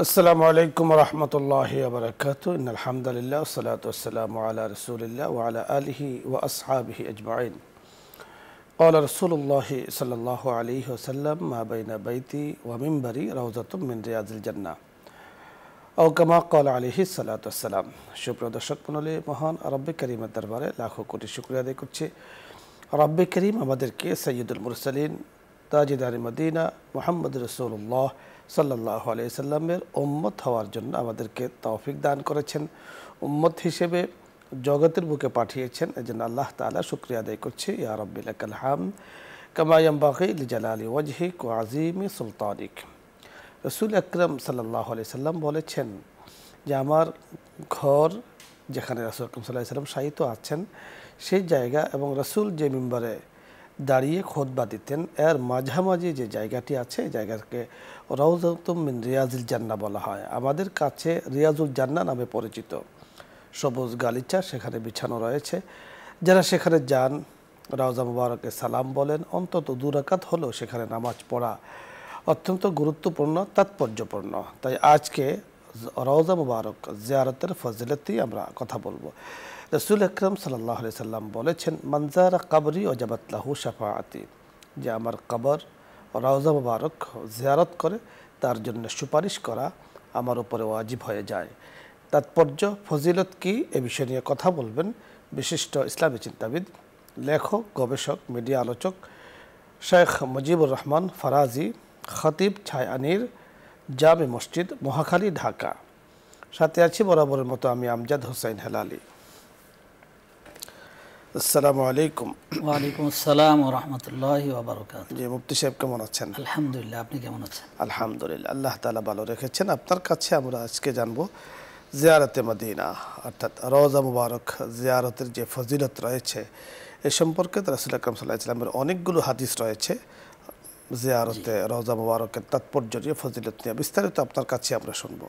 السلام عليكم ورحمة الله وبركاته إن الحمد لله والصلاة والسلام على رسول الله وعلى آله وأصحابه أجمعين قال رسول الله صلى الله عليه وسلم ما بين بيتي ومنبري روضة من رياض الجنة أو ও من الله আলিহি رب كريم الدربار لاخو كوري রব্বে دي দরবারে رب كريم শুক্রিয়া আদায় করছি রব্বে করিম আমাদেরকে সৈয়দুল মুরসালিন তাজিদারি محمد رسول الله সাল্লাহ আলাইসাল্লামের উম্মত হওয়ার জন্য আমাদেরকে তৌফিক দান করেছেন উম্মত হিসেবে জগতের বুকে পাঠিয়েছেন এজন্য আল্লাহ তালা শুক্রিয়া আদায় করছি ইয়া রব্বিল কালহাম কামায়াম বাকি লিজাল আলী ওয়াজহিক ও আজিমি সুলতানিক রসুল আকরম সাল্লাহ আলি সাল্লাম বলেছেন যে আমার ঘর যেখানে রসুল আকরম সাল্লাহ সাল্লাম সাহিত আছেন সেই জায়গা এবং রসুল যে মেম্বারে দাঁড়িয়ে খোদবা দিতেন এর মাঝামাঝি যে জায়গাটি আছে জায়গাকে রাউজাউতম মিন রিয়াজুল জান্না বলা হয় আমাদের কাছে রিয়াজুল জান্না নামে পরিচিত সবুজ গালিচা সেখানে বিছানো রয়েছে যারা সেখানে যান রাউজা মুবারকে সালাম বলেন অন্তত দুরাকাত হলেও সেখানে নামাজ পড়া অত্যন্ত গুরুত্বপূর্ণ তাৎপর্যপূর্ণ তাই আজকে রওজা মুবারক জিয়ারতের ফজিলতেই আমরা কথা বলবো রসুল আকরম সাল্লাহ সাল্লাম বলেছেন মানজারা কাবরি ও জাবাতলাহু সাফাআতি যে আমার কবর রওজা মুবারক জিয়ারত করে তার জন্য সুপারিশ করা আমার উপরে ওয়াজিব হয়ে যায় তাৎপর্য ফজিলত কি এ বিষয় নিয়ে কথা বলবেন বিশিষ্ট ইসলামী চিন্তাবিদ লেখক গবেষক মিডিয়া আলোচক শেখ মুজিবুর রহমান ফারাজি খতিব আনির জামে মসজিদ মহাখালী ঢাকা সাথে আছি বরাবরের মতো আমি আমজাদ হোসেন হেলালি আসসালামু আলাইকুম ওয়ালাইকুম আসসালাম ওয়া রাহমাতুল্লাহি ওয়া বারাকাতুহু কেমন আছেন আলহামদুলিল্লাহ আপনি কেমন আছেন আলহামদুলিল্লাহ আল্লাহ তাআলা ভালো রেখেছেন আপনার কাছে আমরা আজকে জানব জিয়ারতে মদিনা অর্থাৎ রওজা মুবারক জিয়ারতের যে ফজিলত রয়েছে এ সম্পর্কে রাসূল আকরাম সাল্লাল্লাহু আলাইহি অনেকগুলো হাদিস রয়েছে জিয়ারতে রওজা মুবারকের তাৎপর্য নিয়ে ফজিলত নিয়ে বিস্তারিত আপনার কাছে আমরা শুনবো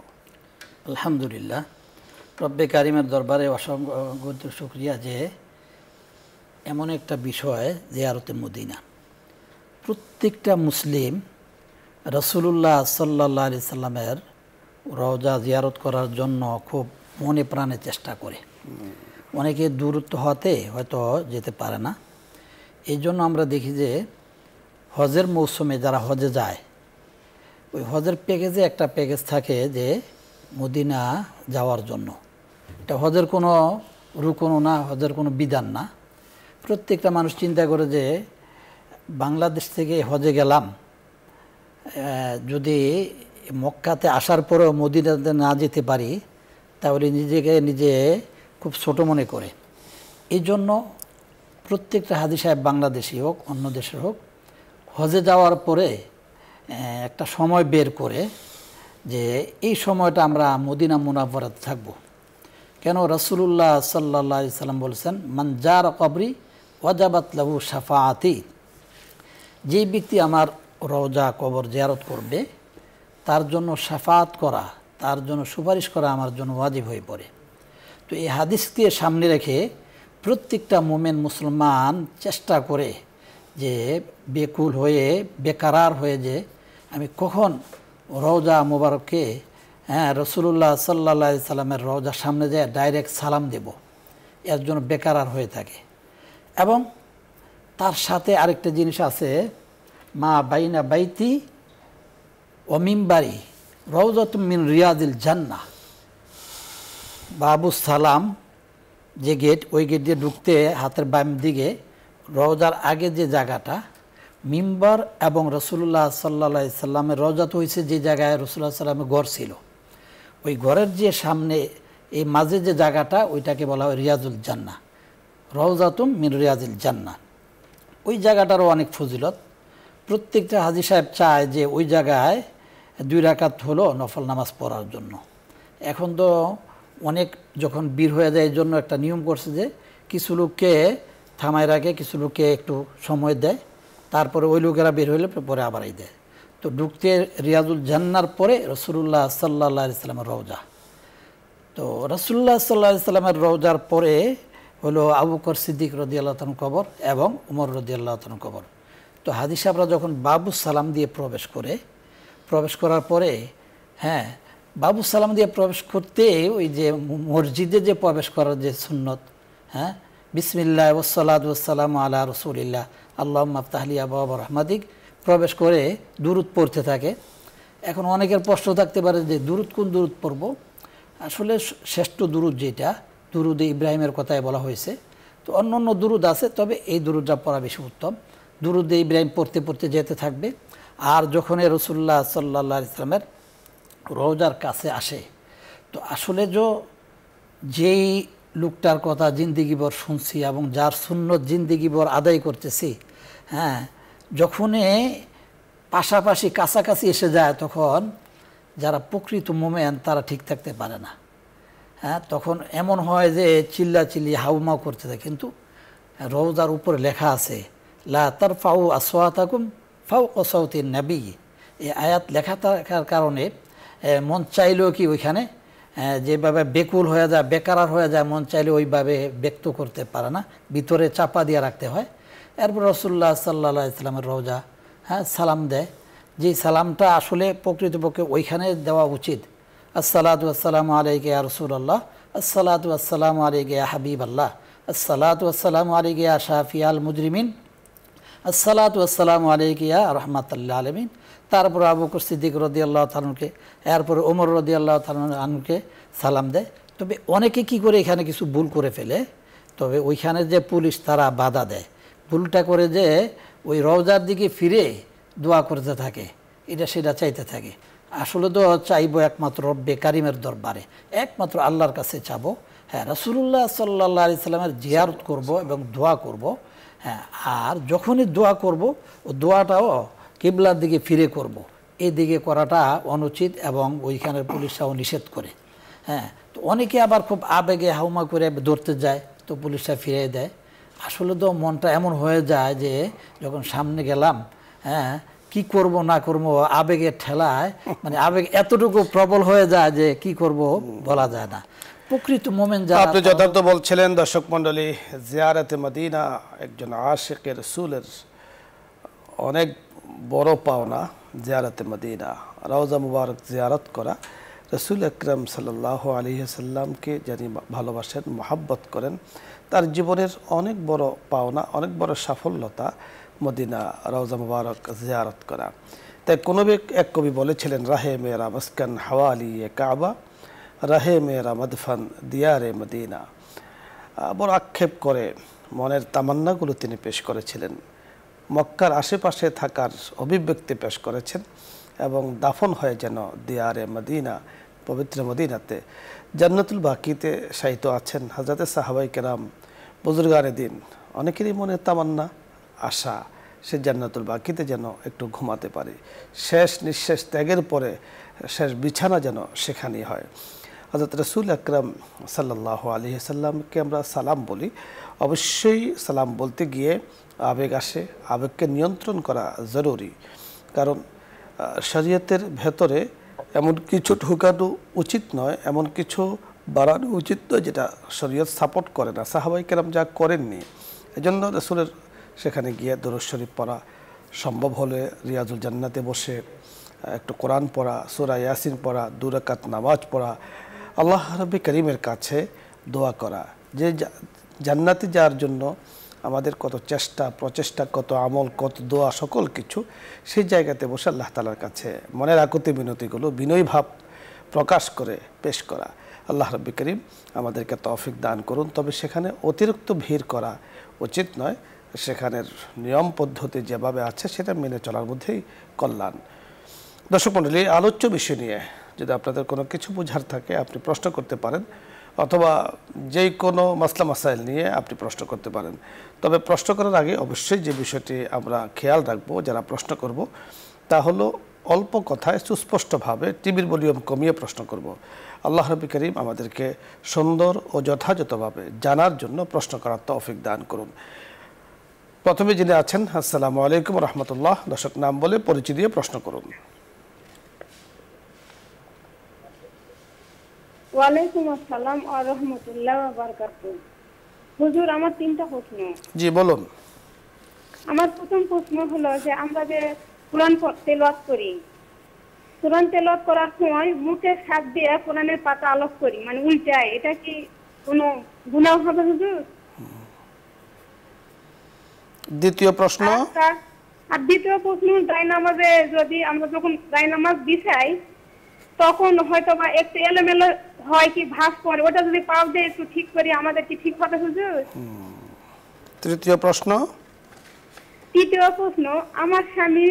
আলহামদুলিল্লাহ রব্বে কারিমের দরবারে অসংখ্য শুক্রিয়া যে এমন একটা বিষয় জিয়ারতে মদিনা প্রত্যেকটা মুসলিম রসুলুল্লাহ সাল্লা আলি সাল্লামের রওজা জিয়ারত করার জন্য খুব মনে প্রাণে চেষ্টা করে অনেকে দূরত্ব হতে হয়তো যেতে পারে না এই জন্য আমরা দেখি যে হজের মৌসুমে যারা হজে যায় ওই হজের প্যাকেজে একটা প্যাকেজ থাকে যে মদিনা যাওয়ার জন্য এটা হজের কোনো রুকনও না হজের কোনো বিধান না প্রত্যেকটা মানুষ চিন্তা করে যে বাংলাদেশ থেকে হজে গেলাম যদি মক্কাতে আসার পরেও মদিনাতে না যেতে পারি তাহলে নিজেকে নিজে খুব ছোট মনে করে এই জন্য প্রত্যেকটা হাজি সাহেব বাংলাদেশি হোক অন্য দেশের হোক হজে যাওয়ার পরে একটা সময় বের করে যে এই সময়টা আমরা মদিনা মুনাফরাতে থাকব কেন রসুল্লাহ সাল্লা সাল্লাম বলেছেন মানজার কবরি ওয়াজাবাত লাহু সাফাতি যে ব্যক্তি আমার রওজা কবর জিয়ারত করবে তার জন্য সাফাত করা তার জন্য সুপারিশ করা আমার জন্য ওয়াজিব হয়ে পড়ে তো এই হাদিসকে সামনে রেখে প্রত্যেকটা মোমেন মুসলমান চেষ্টা করে যে বেকুল হয়ে বেকারার হয়ে যে আমি কখন রওজা মোবারককে হ্যাঁ রসুল্লাহ সাল্লা সাল্লামের রওজার সামনে যে ডাইরেক্ট সালাম দেব এর জন্য বেকারার হয়ে থাকে এবং তার সাথে আরেকটা জিনিস আছে মা বাইনা বাইতি ও মিম্বারি রৌজত মিন রিয়াজিল জান্না বাবু সালাম যে গেট ওই গেট দিয়ে ঢুকতে হাতের বাম দিকে রওজার আগে যে জায়গাটা মিম্বর এবং রসুল্লাহ সাল্লা সাল্লামের রজাত হয়েছে যে জায়গায় রসুল্লাহ সাল্লামের ঘর ছিল ওই ঘরের যে সামনে এই মাঝে যে জায়গাটা ওইটাকে বলা হয় রিয়াজুল জান্না রহজাতুম মিন রিয়াজিল জান্না ওই জায়গাটারও অনেক ফজিলত প্রত্যেকটা হাজি সাহেব চায় যে ওই জায়গায় দুই রাকাত হলো নফল নামাজ পড়ার জন্য এখন তো অনেক যখন বীর হয়ে যায় এর জন্য একটা নিয়ম করছে যে কিছু লোককে থামায় রাখে কিছু লোককে একটু সময় দেয় তারপরে ওই লোকেরা বের হইলে পরে আবারই দেয় তো ঢুকতে রিয়াজুল জান্নার পরে রসুল্লাহ সাল্লা সাল্লামের রওজা তো রসুল্লাহ সাল্লাহ ইসলামের রওজার পরে হলো আবুকর সিদ্দিক রদি আল্লাহন কবর এবং উমর রদি আল্লাহন কবর তো হাদিস আমরা যখন বাবু সালাম দিয়ে প্রবেশ করে প্রবেশ করার পরে হ্যাঁ বাবু সালাম দিয়ে প্রবেশ করতে ওই যে মসজিদে যে প্রবেশ করার যে সুন্নত হ্যাঁ বিসমিল্লা ওসলাদ ওসালাম আল্লাহ রসুলিল্লা আল্লাহ মাফতাহলি আবাব রহমাদিক প্রবেশ করে দূরত পড়তে থাকে এখন অনেকের প্রশ্ন থাকতে পারে যে দূরত কোন দূরত পড়ব আসলে শ্রেষ্ঠ দূরত যেটা দুরুদে ইব্রাহিমের কথায় বলা হয়েছে তো অন্য অন্য দুরুদ আছে তবে এই দুরুদটা পড়া বেশি উত্তম দুরুদে ইব্রাহিম পড়তে পড়তে যেতে থাকবে আর যখন এ রসুল্লাহ সাল্লা ইসলামের রোজার কাছে আসে তো আসলে যে যেই লোকটার কথা জিন্দিগিবর শুনছি এবং যার সুন্নত জিন্দিগিবর আদায় করতেছি হ্যাঁ যখনই পাশাপাশি কাছাকাছি এসে যায় তখন যারা প্রকৃত মোমেন তারা ঠিক থাকতে পারে না হ্যাঁ তখন এমন হয় যে চিল্লা চিল্লি হাউমাও করতে থাকে কিন্তু রোজার উপরে লেখা আছে লা তার ফাউ আসওয়াতাকুম ফাউ কসাউতি নাবি এই আয়াত লেখা থাকার কারণে মন চাইলেও কি ওইখানে যেভাবে বেকুল হয়ে যায় বেকারার হয়ে যায় মন চাইলে ওইভাবে ব্যক্ত করতে পারে না ভিতরে চাপা দিয়ে রাখতে হয় এরপর রসুল্লাহ সাল্লা ইসলামের রোজা হ্যাঁ সালাম দেয় যে সালামটা আসলে প্রকৃতপক্ষে ওইখানে দেওয়া উচিত আসসালাতু আসসালামু আলাইকে ইয়া রাসূলুল্লাহ আসসালাতু আসসালামু আলাইকে হাবিব আল্লাহ আসসালাতু আসসালামু আলাইকে ইয়া শাফিয়াল মুজরিমিন আসসালাতু আসসালামু আলাইকিয়া ইয়া রহমাতুল্লাহ আলামিন তারপর আবু বকর সিদ্দিক আল্লাহ তালুকে এরপর ওমর আল্লাহ তালুকে সালাম দেয় তবে অনেকে কি করে এখানে কিছু ভুল করে ফেলে তবে ওইখানে যে পুলিশ তারা বাধা দেয় ভুলটা করে যে ওই রওজার দিকে ফিরে দোয়া করতে থাকে এটা সেটা চাইতে থাকে আসলে তো চাইবো একমাত্র বেকারিমের দরবারে একমাত্র আল্লাহর কাছে চাবো হ্যাঁ রাসুল্লাহ সাল্লাহ সাল্লামের জিয়ারত করব এবং দোয়া করব হ্যাঁ আর যখনই দোয়া করব ও দোয়াটাও কিবলার দিকে ফিরে করব। এদিকে করাটা অনুচিত এবং ওইখানের পুলিশরাও নিষেধ করে হ্যাঁ তো অনেকে আবার খুব আবেগে হাউমা করে ধরতে যায় তো পুলিশরা ফিরিয়ে দেয় আসলে তো মনটা এমন হয়ে যায় যে যখন সামনে গেলাম হ্যাঁ কি করব না করব আবেগে ঠেলায় মানে আবেগ এতটুকু প্রবল হয়ে যায় যে কি করব বলা যায় না প্রকৃত মোমেন্ট যারা আপনি যথার্থ বলছিলেন দর্শক মণ্ডলী জিয়ারাতে মদিনা একজন আশেকের রসুলের অনেক বড় পাওনা জিয়ারাতে মদিনা রওজা মুবারক জিয়ারত করা রসুল আকরাম সাল্লাহ আলিহাসাল্লামকে যিনি ভালোবাসেন মহাব্বত করেন তার জীবনের অনেক বড় পাওনা অনেক বড় সাফল্যতা মদিনা রওজা মুবারক জিয়ারত করা তাই কোনো এক কবি বলেছিলেন রাহে মেয়েরা মস্কান হাওয়ালি এ কাবা রাহে মেয়েরা মদফান দিয়ারে মদিনা বড় আক্ষেপ করে মনের তামান্নাগুলো তিনি পেশ করেছিলেন মক্কার আশেপাশে থাকার অভিব্যক্তি পেশ করেছেন এবং দাফন হয় যেন দিয়ারে মদিনা পবিত্র মদিনাতে জান্নাতুল বাকিতে সাহিত্য আছেন হাজরতে সাহাবাই কেরাম বুজুর্গারে দিন অনেকেরই মনে তামান্না আশা সে জান্নাতুল বাকিতে যেন একটু ঘুমাতে পারে শেষ নিঃশ্বাস ত্যাগের পরে শেষ বিছানা যেন সেখানেই হয় হজরত রসুল আকরাম সাল্লাহ আলী সাল্লামকে আমরা সালাম বলি অবশ্যই সালাম বলতে গিয়ে আবেগ আসে আবেগকে নিয়ন্ত্রণ করা জরুরি কারণ শরীয়তের ভেতরে এমন কিছু ঢুকানো উচিত নয় এমন কিছু বাড়ানো উচিত নয় যেটা শরীয়ত সাপোর্ট করে না সাহাবাই কেরাম যা করেননি এজন্য রসুলের সেখানে গিয়ে দরুজ শরীফ পড়া সম্ভব হলে রিয়াজুল জান্নাতে বসে একটু কোরআন পড়া সুরা ইয়াসিন পড়া দুরাকাত নামাজ পড়া আল্লাহ রবি করিমের কাছে দোয়া করা যে জান্নাতে যাওয়ার জন্য আমাদের কত চেষ্টা প্রচেষ্টা কত আমল কত দোয়া সকল কিছু সেই জায়গাতে বসে আল্লাহ তালার কাছে মনের আকুতি বিনতিগুলো বিনয়ভাব প্রকাশ করে পেশ করা আল্লাহ রব্বি করিম আমাদেরকে তফিক দান করুন তবে সেখানে অতিরিক্ত ভিড় করা উচিত নয় সেখানের নিয়ম পদ্ধতি যেভাবে আছে সেটা মেনে চলার মধ্যেই কল্যাণ দর্শক মন্ডলী আলোচ্য বিষয় নিয়ে যদি আপনাদের কোনো কিছু বোঝার থাকে আপনি প্রশ্ন করতে পারেন অথবা যে কোনো মাসলা মাসাইল নিয়ে আপনি প্রশ্ন করতে পারেন তবে প্রশ্ন করার আগে অবশ্যই যে বিষয়টি আমরা খেয়াল রাখবো যারা প্রশ্ন করব তা হলো অল্প কথায় সুস্পষ্টভাবে টিভির ভলিউম কমিয়ে প্রশ্ন করব। আল্লাহ রবি করিম আমাদেরকে সুন্দর ও যথাযথভাবে জানার জন্য প্রশ্ন করার তৌফিক দান করুন প্রথমে যিনি আছেন আসসালামু আলাইকুম রহমতুল্লাহ দর্শক নাম বলে পরিচয় দিয়ে প্রশ্ন করুন ওয়ালাইকুম আসসালাম আরহামতুল্লাহ বারকাতুহ হুজুর আমার তিনটা প্রশ্ন জি বলুন আমার প্রথম প্রশ্ন হলো যে আমরা যে কোরআন তেলাওয়াত করি কোরআন তেলাওয়াত করার সময় মুখে সাপ দিয়ে কোরআনের পাতা আলোক করি মানে উল্টায় এটা কি কোনো গুনাহ হবে হুজুর দ্বিতীয় প্রশ্ন আর দ্বিতীয় প্রশ্ন দায় নামাজে যদি আমরা যখন দায় নামাজ তখন হয়তো বা একটু এলোমেলো হয় কি ভাস ওটা যদি পাও দিয়ে একটু ঠিক করি আমাদের কি ঠিক হবে হুজুর তৃতীয় প্রশ্ন তৃতীয় প্রশ্ন আমার স্বামী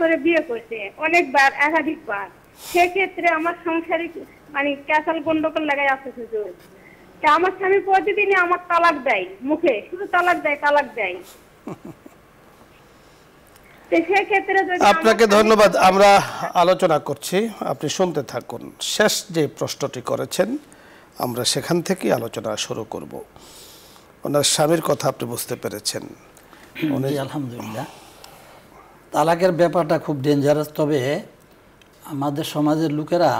করে বিয়ে করছে অনেকবার একাধিকবার সেক্ষেত্রে আমার সংসারিক মানে ক্যাসাল গন্ডগোল লাগাই আছে হুজুর আমার স্বামী প্রতিদিনই আমার তালাক দেয় মুখে শুধু তালাক দেয় তালাক দেয় আপনাকে ধন্যবাদ আমরা আলোচনা করছি আপনি শুনতে থাকুন শেষ যে প্রশ্নটি করেছেন আমরা সেখান থেকে আলোচনা শুরু করব ওনার স্বামীর কথা আপনি বুঝতে পেরেছেন আলহামদুলিল্লাহ তালাকের ব্যাপারটা খুব ডেঞ্জারাস তবে আমাদের সমাজের লোকেরা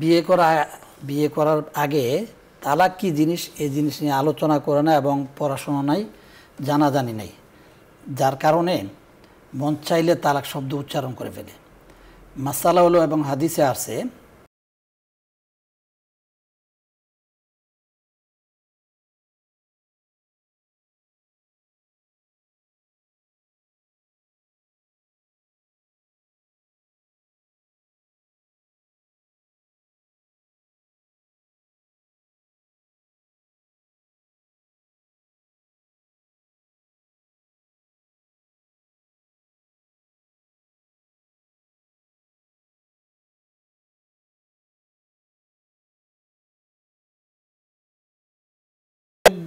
বিয়ে করা বিয়ে করার আগে তালাক কি জিনিস এই জিনিস নিয়ে আলোচনা করে না এবং পড়াশোনা নাই জানাজানি নাই যার কারণে মন চাইলে তালাক শব্দ উচ্চারণ করে ফেলে মাসালা হলো এবং হাদিসে আছে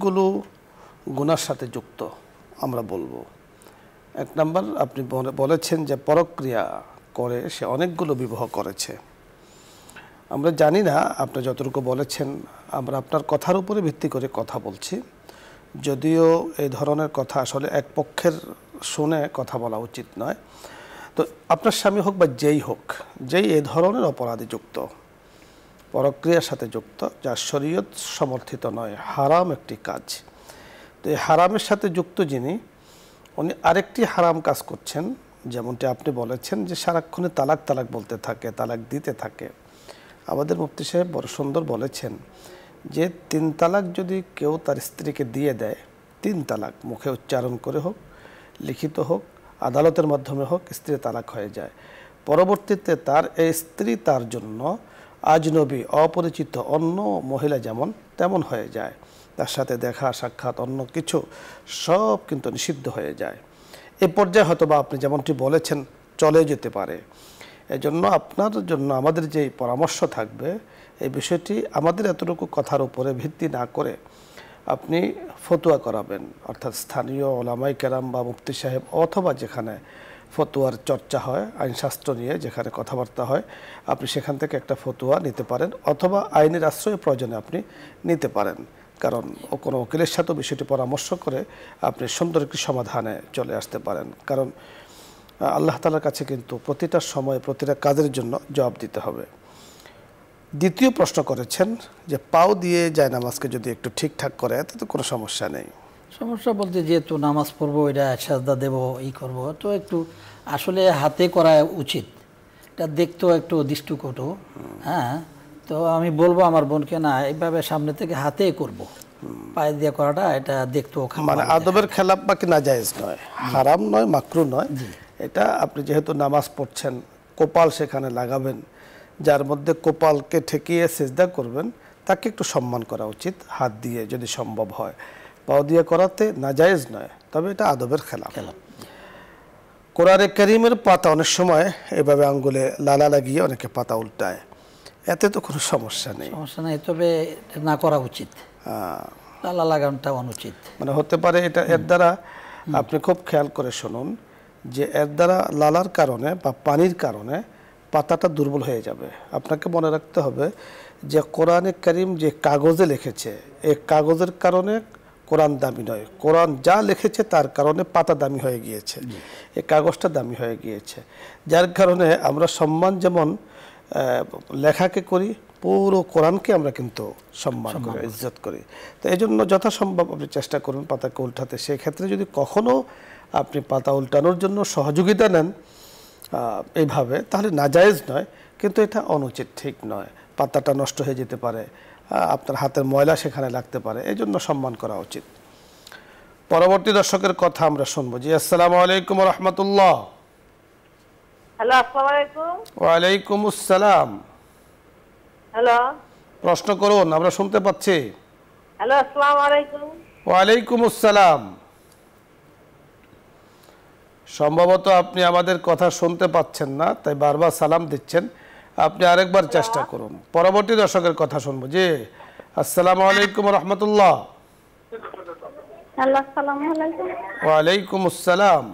অনেকগুলো গুণার সাথে যুক্ত আমরা বলবো এক নাম্বার আপনি বলেছেন যে পরক্রিয়া করে সে অনেকগুলো বিবাহ করেছে আমরা জানি না আপনি যতটুকু বলেছেন আমরা আপনার কথার উপরে ভিত্তি করে কথা বলছি যদিও এই ধরনের কথা আসলে এক পক্ষের শুনে কথা বলা উচিত নয় তো আপনার স্বামী হোক বা যেই হোক যেই এ ধরনের অপরাধে যুক্ত পরক্রিয়ার সাথে যুক্ত যা শরীয়ত সমর্থিত নয় হারাম একটি কাজ তো এই হারামের সাথে যুক্ত যিনি উনি আরেকটি হারাম কাজ করছেন যেমনটি আপনি বলেছেন যে সারাক্ষণে তালাক তালাক বলতে থাকে তালাক দিতে থাকে আমাদের মুফতি সাহেব বড় সুন্দর বলেছেন যে তিন তালাক যদি কেউ তার স্ত্রীকে দিয়ে দেয় তিন তালাক মুখে উচ্চারণ করে হোক লিখিত হোক আদালতের মাধ্যমে হোক স্ত্রী তালাক হয়ে যায় পরবর্তীতে তার এই স্ত্রী তার জন্য আজনবী অপরিচিত অন্য মহিলা যেমন তেমন হয়ে যায় তার সাথে দেখা সাক্ষাৎ অন্য কিছু সব কিন্তু নিষিদ্ধ হয়ে যায় এ পর্যায়ে হয়তো বা আপনি যেমনটি বলেছেন চলে যেতে পারে এজন্য আপনার জন্য আমাদের যে পরামর্শ থাকবে এই বিষয়টি আমাদের এতটুকু কথার উপরে ভিত্তি না করে আপনি ফতুয়া করাবেন অর্থাৎ স্থানীয় ওলামাই কেরাম বা মুফতি সাহেব অথবা যেখানে ফতোয়ার চর্চা হয় আইনশাস্ত্র নিয়ে যেখানে কথাবার্তা হয় আপনি সেখান থেকে একটা ফতোয়া নিতে পারেন অথবা আইনের আশ্রয় প্রয়োজনে আপনি নিতে পারেন কারণ কোনো উকিলের সাথে বিষয়টি পরামর্শ করে আপনি সুন্দর একটি সমাধানে চলে আসতে পারেন কারণ আল্লাহ তালার কাছে কিন্তু প্রতিটা সময়ে প্রতিটা কাজের জন্য জবাব দিতে হবে দ্বিতীয় প্রশ্ন করেছেন যে পাও দিয়ে যায় নামাজকে যদি একটু ঠিকঠাক করে তো কোনো সমস্যা নেই সমস্যা বলতে যেহেতু নামাজ পড়বো এটা সাজদা দেবো ই করবো তো একটু আসলে হাতে করা উচিত এটা দেখতেও একটু দৃষ্টিকটু হ্যাঁ তো আমি বলবো আমার বোনকে না এইভাবে সামনে থেকে হাতে করব পায়ে দিয়ে করাটা এটা দেখতেও মানে আদবের খেলাপ বাকি না জায়েজ নয় হারাম নয় মাকরু নয় এটা আপনি যেহেতু নামাজ পড়ছেন কোপাল সেখানে লাগাবেন যার মধ্যে কোপালকে ঠেকিয়ে সেজদা করবেন তাকে একটু সম্মান করা উচিত হাত দিয়ে যদি সম্ভব হয় পাও দিয়ে করাতে জায়েজ নয় তবে এটা আদবের খেলা খেলা কোরআনে করিমের পাতা অনেক সময় এভাবে আঙ্গুলে লালা লাগিয়ে অনেকে পাতা উল্টায় এতে তো কোনো সমস্যা নেই সমস্যা নেই তবে না করা উচিত লালা লাগানোটা অনুচিত মানে হতে পারে এটা এর দ্বারা আপনি খুব খেয়াল করে শুনুন যে এর দ্বারা লালার কারণে বা পানির কারণে পাতাটা দুর্বল হয়ে যাবে আপনাকে মনে রাখতে হবে যে কোরআনে করিম যে কাগজে লিখেছে এই কাগজের কারণে কোরআন দামি নয় কোরআন যা লিখেছে তার কারণে পাতা দামি হয়ে গিয়েছে এই কাগজটা দামি হয়ে গিয়েছে যার কারণে আমরা সম্মান যেমন লেখাকে করি পুরো কোরআনকে আমরা কিন্তু সম্মান করি ইজ্জত করি তো এই জন্য যথাসম্ভব আপনি চেষ্টা করুন পাতাকে উল্টাতে সেক্ষেত্রে যদি কখনও আপনি পাতা উল্টানোর জন্য সহযোগিতা নেন এইভাবে তাহলে নাজায়জ নয় কিন্তু এটা অনুচিত ঠিক নয় পাতাটা নষ্ট হয়ে যেতে পারে হ্যাঁ, আপনার হাতের ময়লা সেখানে লাগতে পারে এই জন্য সম্মান করা উচিত পরবর্তী দর্শকের কথা আমরা শুনবো জি আসসালাম আলাইকুম রহমতুল্লাহ ওয়ালাইকুম আসসালাম হ্যালো প্রশ্ন করুন আমরা শুনতে পাচ্ছি ওয়ালাইকুম আসসালাম সম্ভবত আপনি আমাদের কথা শুনতে পাচ্ছেন না তাই বারবার সালাম দিচ্ছেন আপনি আরেকবার চেষ্টা করুন পরবর্তী দর্শকের কথা শুনবো জি আসসালাম আলাইকুম রহমতুল্লাহ ওয়ালাইকুম আসসালাম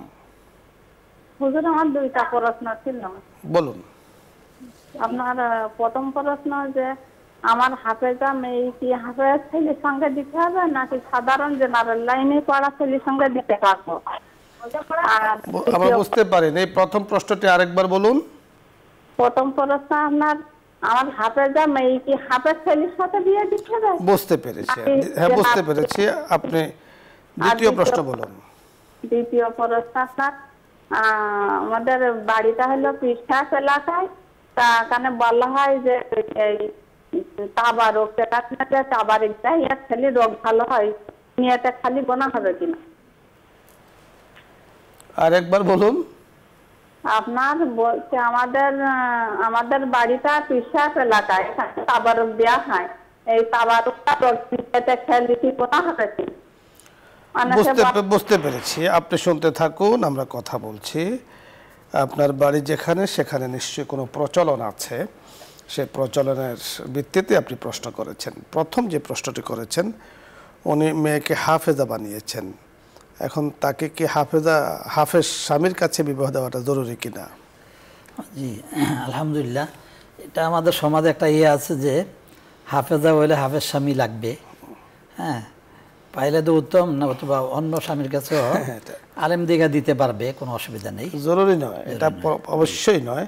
হুজুর আমার দুইটা প্রশ্ন ছিল বলুন আপনার প্রথম প্রশ্ন যে আমার মেয়ে কি ছেলের সঙ্গে দিতে হবে নাকি সাধারণ জেনারেল লাইনে পড়া ছেলের সঙ্গে দিতে পারবো আমরা বুঝতে পারি এই প্রথম প্রশ্নটি আরেকবার বলুন প্রথম প্রশ্ন আপনার আমার হাতে যা মেয়েকে হাতের ছেলের সাথে বিয়ে দিতে বুঝতে পেরেছি হ্যাঁ বুঝতে পেরেছি আপনি হ্যাঁ, দ্বিতীয় প্রশ্ন বলুন দ্বিতীয় প্রশ্ন আপনার আমাদের বাড়িটা হলো কৃষ্ণাস এলাকায় তা কানে বলা হয় যে তাবা রোগ যেটা তাবার একটা ইয়ার খালি রোগ ভালো হয় নিয়ে খালি বোনা হবে কিনা আরেকবার বলুন আপনার বলতে আমাদের আমাদের বাড়িটা পিসাপ এলাকায় এখানে তাবারুক দেওয়া হয় এই তাবারকটা প্রকৃতিতে খেয়ালিটি হবে কি বুঝতে বুঝতে পেরেছি আপনি শুনতে থাকুন আমরা কথা বলছি আপনার বাড়ি যেখানে সেখানে নিশ্চয়ই কোনো প্রচলন আছে সে প্রচলনের ভিত্তিতে আপনি প্রশ্ন করেছেন প্রথম যে প্রশ্নটি করেছেন উনি মেয়েকে হাফেজা বানিয়েছেন এখন তাকে কি হাফেজা হাফেজ স্বামীর কাছে বিবাহ দেওয়াটা জরুরি কিনা জি আলহামদুলিল্লাহ এটা আমাদের সমাজে একটা ইয়ে আছে যে হাফেজা হইলে হাফেজ স্বামী লাগবে হ্যাঁ পাইলে তো উত্তম না অথবা অন্য স্বামীর কাছে হ্যাঁ, আলেম দিঘা দিতে পারবে কোনো অসুবিধা নেই জরুরি নয় এটা অবশ্যই নয়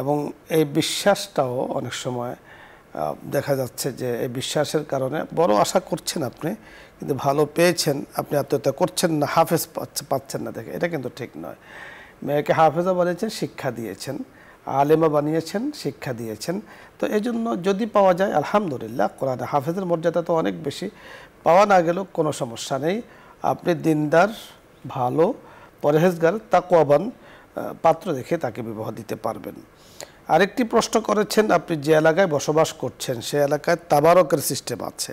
এবং এই বিশ্বাসটাও অনেক সময় দেখা যাচ্ছে যে এই বিশ্বাসের কারণে বড় আশা করছেন আপনি কিন্তু ভালো পেয়েছেন আপনি আত্মহত্যা করছেন না হাফেজ পাচ্ছেন না দেখে এটা কিন্তু ঠিক নয় মেয়েকে হাফেজা বানিয়েছেন শিক্ষা দিয়েছেন আলেমা বানিয়েছেন শিক্ষা দিয়েছেন তো এই জন্য যদি পাওয়া যায় আলহামদুলিল্লাহ কোরআনে হাফেজের মর্যাদা তো অনেক বেশি পাওয়া না গেলেও কোনো সমস্যা নেই আপনি দিনদার ভালো তা তাকোয়াবান পাত্র দেখে তাকে বিবাহ দিতে পারবেন আরেকটি প্রশ্ন করেছেন আপনি যে এলাকায় বসবাস করছেন সে এলাকায় তাবারকের সিস্টেম আছে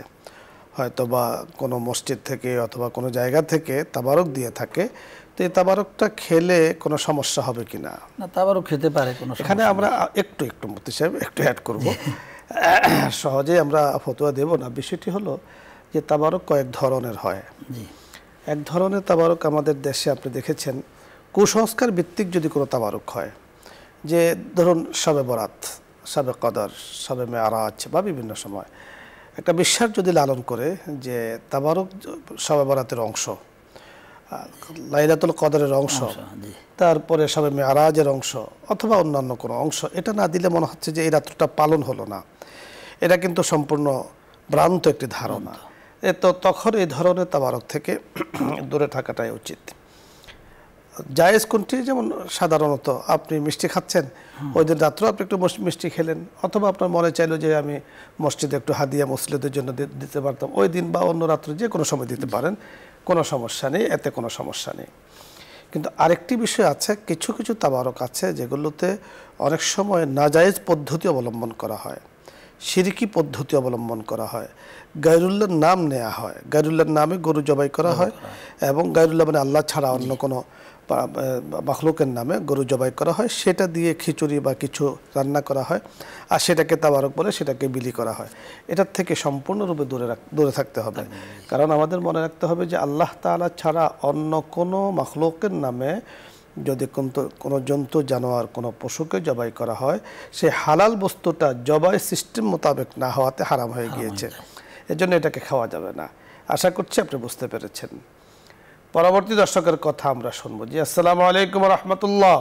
হয়তো বা কোনো মসজিদ থেকে অথবা কোনো জায়গা থেকে তাবারক দিয়ে থাকে তো এই তাবারকটা খেলে কোনো সমস্যা হবে কি না তাবারক খেতে পারে কোনো এখানে আমরা একটু একটু মতি সাহেব একটু অ্যাড করব সহজে আমরা ফতোয়া দেব না বিষয়টি হলো যে তাবারক কয়েক ধরনের হয় এক ধরনের তাবারক আমাদের দেশে আপনি দেখেছেন কুসংস্কার ভিত্তিক যদি কোনো তাবারক হয় যে ধরুন সবে বরাত সবে কদর সবে আছে বা বিভিন্ন সময় একটা বিশ্বাস যদি লালন করে যে তাবারক সবে বরাতের অংশ লাইলাতুল কদরের অংশ তারপরে সবে মেয়ারাজের অংশ অথবা অন্যান্য কোনো অংশ এটা না দিলে মনে হচ্ছে যে এই রাত্রটা পালন হলো না এটা কিন্তু সম্পূর্ণ ভ্রান্ত একটি ধারণা তো তখন এই ধরনের তাবারক থেকে দূরে থাকাটাই উচিত জায়েজ কোনটি যেমন সাধারণত আপনি মিষ্টি খাচ্ছেন ওই দিন রাত্রেও আপনি একটু মিষ্টি খেলেন অথবা আপনার মনে চাইলো যে আমি মসজিদে একটু হাদিয়া মসলিদের জন্য দিতে পারতাম ওই দিন বা অন্য রাত্রে যে কোনো সময় দিতে পারেন কোনো সমস্যা নেই এতে কোনো সমস্যা নেই কিন্তু আরেকটি বিষয় আছে কিছু কিছু তাবারক আছে যেগুলোতে অনেক সময় নাজায়েজ পদ্ধতি অবলম্বন করা হয় সিরিকি পদ্ধতি অবলম্বন করা হয় গাইরুল্লার নাম নেওয়া হয় গাইরুল্লার নামে গরু জবাই করা হয় এবং গায়রুল্লাহ মানে আল্লাহ ছাড়া অন্য কোনো মখলুকের নামে গরু জবাই করা হয় সেটা দিয়ে খিচুড়ি বা কিছু রান্না করা হয় আর সেটাকে তাবারক বলে সেটাকে বিলি করা হয় এটার থেকে সম্পূর্ণরূপে দূরে দূরে থাকতে হবে কারণ আমাদের মনে রাখতে হবে যে আল্লাহ তালা ছাড়া অন্য কোনো মখলুকের নামে যদি কোনো জন্তু জানোয়ার কোনো পশুকে জবাই করা হয় সে হালাল বস্তুটা জবাই সিস্টেম মোতাবেক না হওয়াতে হারাম হয়ে গিয়েছে এজন্য এটাকে খাওয়া যাবে না আশা করছি আপনি বুঝতে পেরেছেন পরবর্তী দর্শকের কথা আমরা শুনবো জি আসসালামু আলাইকুম রহমতুল্লাহ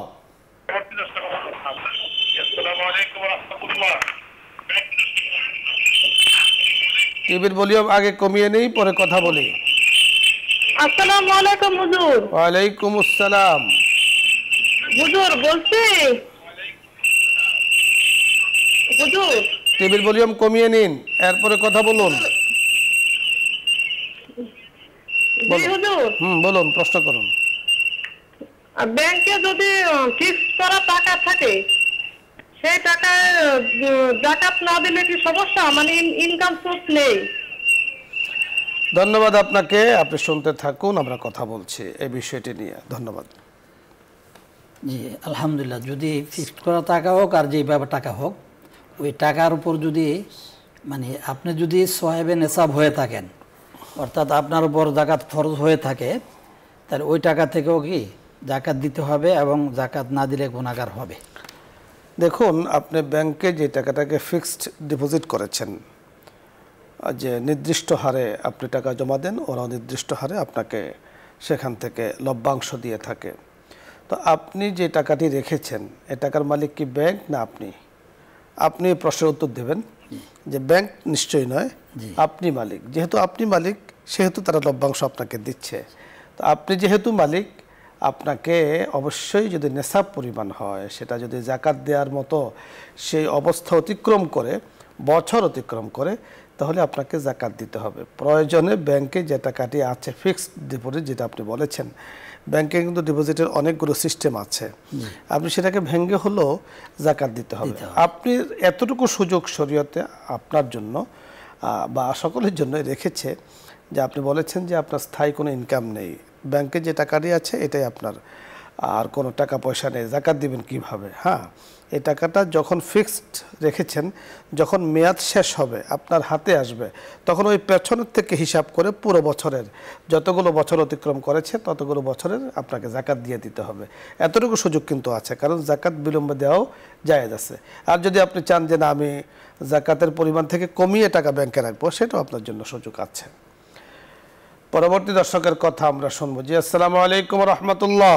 টিভির ভলিউম আগে কমিয়ে নেই পরে কথা বলি আসসালামু আলাইকুম হুজুর ওয়া আলাইকুম আসসালাম হুজুর বলছি হুজুর টিভির ভলিউম কমিয়ে নিন এরপরে কথা বলুন বলুন প্রশ্ন করুন ব্যাংকে যদি ফিক্সড করা টাকা থাকে সেই টাকা জাকাত না দিলে কি সমস্যা মানে ইনকাম সোর্স নেই ধন্যবাদ আপনাকে আপনি শুনতে থাকুন আমরা কথা বলছি এই বিষয়টি নিয়ে ধন্যবাদ জি আলহামদুলিল্লাহ যদি ফিক্সড করা টাকা হোক আর যে ব্যাপার টাকা হোক ওই টাকার উপর যদি মানে আপনি যদি সয়াবিন নেশাব হয়ে থাকেন অর্থাৎ আপনার উপর জাকাত ফরজ হয়ে থাকে তাহলে ওই টাকা থেকেও কি জাকাত দিতে হবে এবং জাকাত না দিলে গুণাগার হবে দেখুন আপনি ব্যাংকে যে টাকাটাকে ফিক্সড ডিপোজিট করেছেন যে নির্দিষ্ট হারে আপনি টাকা জমা দেন ওরা নির্দিষ্ট হারে আপনাকে সেখান থেকে লভ্যাংশ দিয়ে থাকে তো আপনি যে টাকাটি রেখেছেন এ টাকার মালিক কি ব্যাংক না আপনি আপনি প্রশ্নের উত্তর দেবেন যে ব্যাংক নিশ্চয়ই নয় আপনি মালিক যেহেতু আপনি মালিক সেহেতু তারা লভ্যাংশ আপনাকে দিচ্ছে তো আপনি যেহেতু মালিক আপনাকে অবশ্যই যদি নেশাব পরিমাণ হয় সেটা যদি জাকাত দেওয়ার মতো সেই অবস্থা অতিক্রম করে বছর অতিক্রম করে তাহলে আপনাকে জাকাত দিতে হবে প্রয়োজনে ব্যাংকে যে টাকাটি আছে ফিক্সড ডিপোজিট যেটা আপনি বলেছেন ব্যাংকে কিন্তু ডিপোজিটের অনেকগুলো সিস্টেম আছে আপনি সেটাকে ভেঙ্গে হলেও জাকাত দিতে হবে আপনি এতটুকু সুযোগ শরীয়তে আপনার জন্য বা সকলের জন্য রেখেছে যে আপনি বলেছেন যে আপনার স্থায়ী কোনো ইনকাম নেই ব্যাংকে যে টাকাটি আছে এটাই আপনার আর কোনো টাকা পয়সা নেই জাকাত দিবেন কিভাবে হ্যাঁ এই টাকাটা যখন ফিক্সড রেখেছেন যখন মেয়াদ শেষ হবে আপনার হাতে আসবে তখন ওই পেছনের থেকে হিসাব করে পুরো বছরের যতগুলো বছর অতিক্রম করেছে ততগুলো বছরের আপনাকে জাকাত দিয়ে দিতে হবে এতটুকু সুযোগ কিন্তু আছে কারণ জাকাত বিলম্বে দেওয়াও জায়েজ আছে আর যদি আপনি চান যে না আমি জাকাতের পরিমাণ থেকে কমিয়ে টাকা ব্যাংকে রাখবো সেটাও আপনার জন্য সুযোগ আছে পরবর্তী দর্শকের কথা আমরা শুনবো জি আসসালামু আলাইকুম রহমতুল্লাহ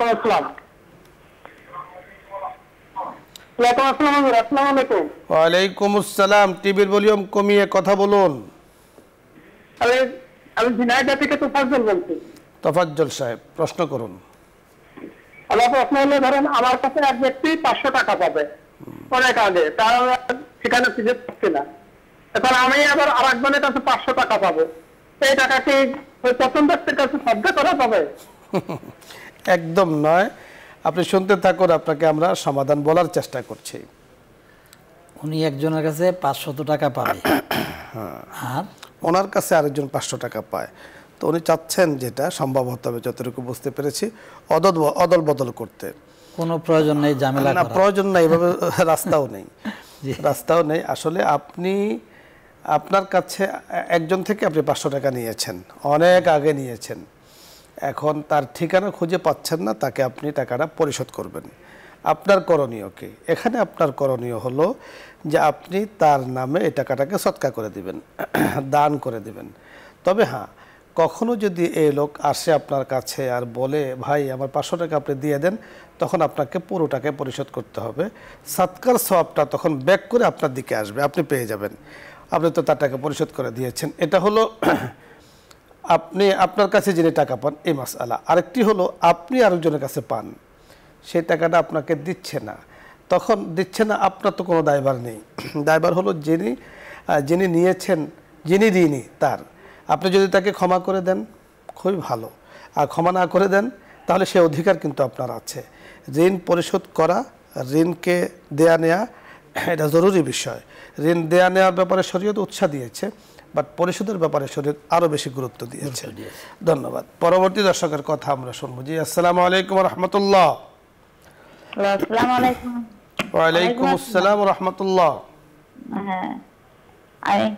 পাঁচশো টাকা পাবে অনেক আগে তার আমি আবার আর একজনের কাছে পাঁচশো টাকা পাবো এই টাকা কি ওই প্রথম ব্যক্তির কাছে শ্রদ্ধা করা পাবে একদম নয় আপনি শুনতে থাকুন আপনাকে আমরা সমাধান বলার চেষ্টা করছি উনি একজনের কাছে পাঁচশত টাকা পাবে হ্যাঁ ওনার কাছে আরেকজন পাঁচশো টাকা পায় তো উনি চাচ্ছেন যেটা সম্ভব হতে হবে যতটুকু বুঝতে পেরেছি অদল অদল বদল করতে কোনো প্রয়োজন নেই ঝামেলা না প্রয়োজন নাই এভাবে রাস্তাও নেই রাস্তাও নেই আসলে আপনি আপনার কাছে একজন থেকে আপনি পাঁচশো টাকা নিয়েছেন অনেক আগে নিয়েছেন এখন তার ঠিকানা খুঁজে পাচ্ছেন না তাকে আপনি টাকাটা পরিশোধ করবেন আপনার করণীয় কি এখানে আপনার করণীয় হলো যে আপনি তার নামে এই টাকাটাকে সৎকা করে দিবেন দান করে দিবেন তবে হ্যাঁ কখনো যদি এই লোক আসে আপনার কাছে আর বলে ভাই আমার পাঁচশো টাকা আপনি দিয়ে দেন তখন আপনাকে পুরো টাকায় পরিশোধ করতে হবে সৎকার সবটা তখন ব্যাক করে আপনার দিকে আসবে আপনি পেয়ে যাবেন আপনি তো তার টাকা পরিশোধ করে দিয়েছেন এটা হলো আপনি আপনার কাছে যিনি টাকা পান এই মাস আলা আরেকটি হলো আপনি আরেকজনের কাছে পান সেই টাকাটা আপনাকে দিচ্ছে না তখন দিচ্ছে না আপনার তো কোনো দায়বার নেই দায়বার হলো যিনি যিনি নিয়েছেন যিনি দিইনি তার আপনি যদি তাকে ক্ষমা করে দেন খুবই ভালো আর ক্ষমা না করে দেন তাহলে সে অধিকার কিন্তু আপনার আছে ঋণ পরিশোধ করা ঋণকে দেয়া নেয়া এটা জরুরি বিষয় ঋণ দেয়া নেওয়ার ব্যাপারে শরীয়ত উৎসাহ দিয়েছে বাট পরিশোধের ব্যাপারে শরীর আরো বেশি গুরুত্ব দিয়েছে ধন্যবাদ পরবর্তী দর্শকের কথা আমরা শুনবো জি আসসালাম আলাইকুম রহমতুল্লাহ ওয়ালাইকুম আসসালাম রহমতুল্লাহ হ্যাঁ,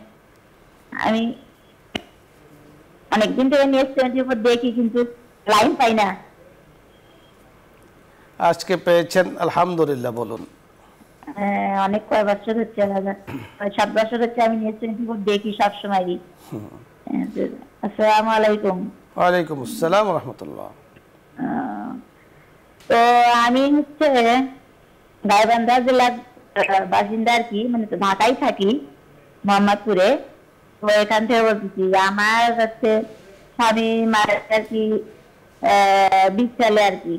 আমি অনেকদিন থেকে দেখি কিন্তু লাইন পাই না আজকে পেয়েছেন আলহামদুলিল্লাহ বলুন হ্যাঁ, অনেক কয় বছর হচ্ছে দাদা সাত বছর হচ্ছে আমি হ্যাঁ, আসসালামু আলাইকুম ওয়ালাইকুম আসসালাম রহমতুল্লাহ তো আমি হচ্ছে গাইবান্ধা জেলার বাসিন্দা আর কি মানে ঢাকায় থাকি মোহাম্মদপুরে তো এখান থেকে বলতেছি আমার হচ্ছে স্বামী মারা আর কি বিশ সালে আর কি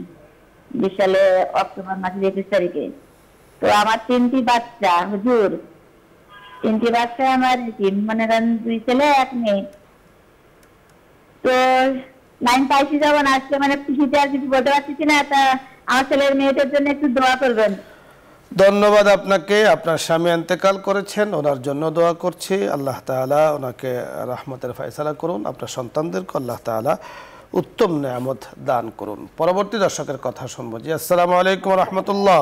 বিশ সালে অক্টোবর মাসের একুশ তারিখে তো আমার তিনটি বাচ্চা হুজুর তিনটি বাচ্চা আমার তিন মানে দুই ছেলে এক মেয়ে তো লাইন পাইছি যখন আসছে মানে পিসিতে আর কিছু বলতে পারছি না তা আমার ছেলের মেয়েদের জন্য একটু দোয়া করবেন ধন্যবাদ আপনাকে আপনার স্বামী আন্তেকাল করেছেন ওনার জন্য দোয়া করছি আল্লাহ তালা ওনাকে রাহমতের ফায়সালা করুন আপনার সন্তানদেরকে আল্লাহ তালা উত্তম নেয়ামত দান করুন পরবর্তী দর্শকের কথা শুনবো জি আসসালামু আলাইকুম রহমতুল্লাহ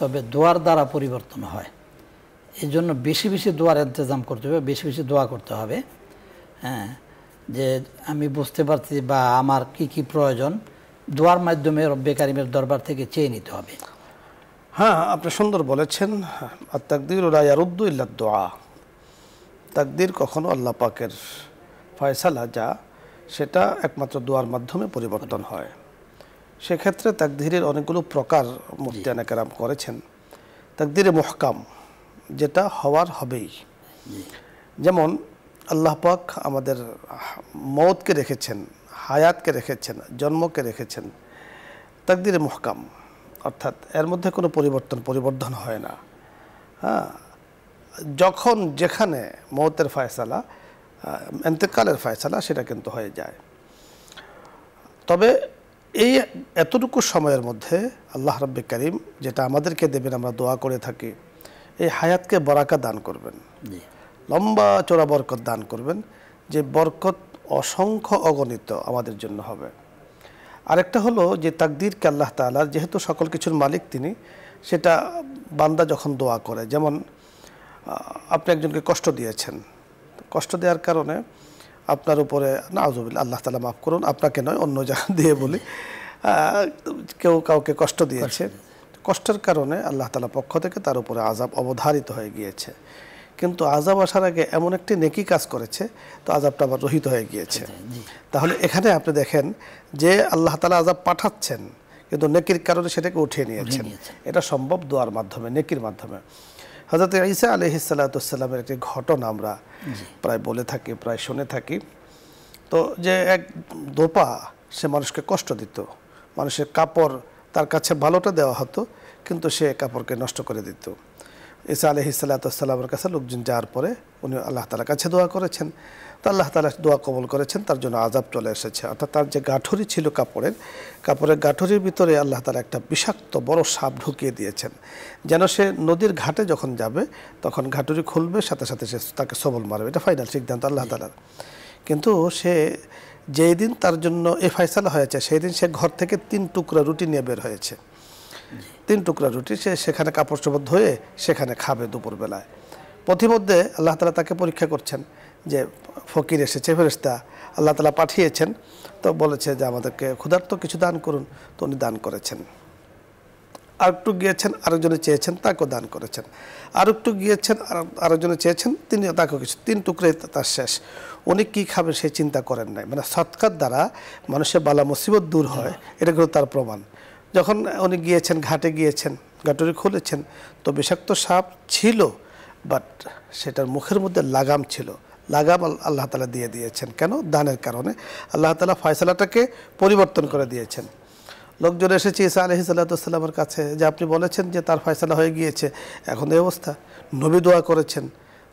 তবে দোয়ার দ্বারা পরিবর্তন হয় এই জন্য বেশি বেশি দোয়ার ইন্তজাম করতে হবে বেশি বেশি দোয়া করতে হবে হ্যাঁ যে আমি বুঝতে পারছি বা আমার কি কি প্রয়োজন দোয়ার মাধ্যমে বেকারিমের দরবার থেকে চেয়ে নিতে হবে হ্যাঁ আপনি সুন্দর বলেছেন আর তাকদির উল্লাহরুদ্দু ইল্লা দোয়া তাকদির কখনো আল্লাহ পাকের ফয়সালা যা সেটা একমাত্র দোয়ার মাধ্যমে পরিবর্তন হয় সেক্ষেত্রে তাকদিরের অনেকগুলো প্রকার মুফতিয়ানা কেরাম করেছেন তাকদিরে মহকাম যেটা হওয়ার হবেই যেমন আল্লাহ পাক আমাদের মতকে রেখেছেন হায়াতকে রেখেছেন জন্মকে রেখেছেন তাকদিরে মহকাম অর্থাৎ এর মধ্যে কোনো পরিবর্তন পরিবর্ধন হয় না হ্যাঁ যখন যেখানে মতের ফায়সালা এন্তেকালের ফায়সালা সেটা কিন্তু হয়ে যায় তবে এই এতটুকু সময়ের মধ্যে আল্লাহ রব্বে করিম যেটা আমাদেরকে দেবেন আমরা দোয়া করে থাকি এই হায়াতকে বরাকা দান করবেন লম্বা চোরা বরকত দান করবেন যে বরকত অসংখ্য অগণিত আমাদের জন্য হবে আরেকটা হলো যে তাকদিরকে আল্লাহ তালার যেহেতু সকল কিছুর মালিক তিনি সেটা বান্দা যখন দোয়া করে যেমন আপনি একজনকে কষ্ট দিয়েছেন কষ্ট দেওয়ার কারণে আপনার উপরে নাজবিল আল্লাহ তালা মাফ করুন আপনাকে নয় অন্য যা দিয়ে বলি কেউ কাউকে কষ্ট দিয়েছে কষ্টের কারণে আল্লাহ তালা পক্ষ থেকে তার উপরে আজাব অবধারিত হয়ে গিয়েছে কিন্তু আজাব আসার আগে এমন একটি নেকি কাজ করেছে তো আজাবটা আবার রহিত হয়ে গিয়েছে তাহলে এখানে আপনি দেখেন যে আল্লাহ তালা আজাব পাঠাচ্ছেন কিন্তু নেকির কারণে সেটাকে উঠিয়ে নিয়েছেন এটা সম্ভব দোয়ার মাধ্যমে নেকির মাধ্যমে হজরত ঈসা আলহিসাল্লাতামের একটি ঘটনা আমরা প্রায় বলে থাকি প্রায় শুনে থাকি তো যে এক দোপা সে মানুষকে কষ্ট দিত মানুষের কাপড় তার কাছে ভালোটা দেওয়া হতো কিন্তু সে কাপড়কে নষ্ট করে দিত ঈসা আলহিসাল্লাতামের কাছে লোকজন যাওয়ার পরে উনি আল্লাহ তালার কাছে দোয়া করেছেন তো আল্লাহ তালা দোয়া কবল করেছেন তার জন্য আজাব চলে এসেছে অর্থাৎ তার যে গাঠরি ছিল কাপড়ের কাপড়ের গাঠরির ভিতরে আল্লাহ তালা একটা বিষাক্ত বড় সাপ ঢুকিয়ে দিয়েছেন যেন সে নদীর ঘাটে যখন যাবে তখন ঘাটরি খুলবে সাথে সাথে সে তাকে সবল মারবে এটা ফাইনাল সিদ্ধান্ত আল্লাহ তালার কিন্তু সে যেই দিন তার জন্য এ ফাইসালা হয়েছে সেই দিন সে ঘর থেকে তিন টুকরা রুটি নিয়ে বের হয়েছে তিন টুকরা রুটি সে সেখানে কাপড় চোপড় ধুয়ে সেখানে খাবে দুপুরবেলায় পথিমধ্যে আল্লাহ তালা তাকে পরীক্ষা করছেন যে ফকির এসেছে ফেরেস্তা আল্লাহ তালা পাঠিয়েছেন তো বলেছে যে আমাদেরকে ক্ষুধার্ত কিছু দান করুন তো উনি দান করেছেন আর একটু গিয়েছেন আরেকজনে চেয়েছেন তাকেও দান করেছেন আর একটু গিয়েছেন আর আরেকজনে চেয়েছেন তিনি তাকেও কিছু তিন টুকরে তার শেষ উনি কী খাবে সে চিন্তা করেন নাই মানে সৎকার দ্বারা মানুষের বালা মুসিবত দূর হয় এটা কিন্তু তার প্রমাণ যখন উনি গিয়েছেন ঘাটে গিয়েছেন গাটুরি খুলেছেন তো বিষাক্ত সাপ ছিল বাট সেটার মুখের মধ্যে লাগাম ছিল লাগাম আল্লাহ তালা দিয়ে দিয়েছেন কেন দানের কারণে আল্লাহ তালা ফয়সলাটাকে পরিবর্তন করে দিয়েছেন লোকজন এসেছে ইসা আলহি সাল্লাতামের কাছে যে আপনি বলেছেন যে তার ফয়সলা হয়ে গিয়েছে এখন এই অবস্থা নবী দোয়া করেছেন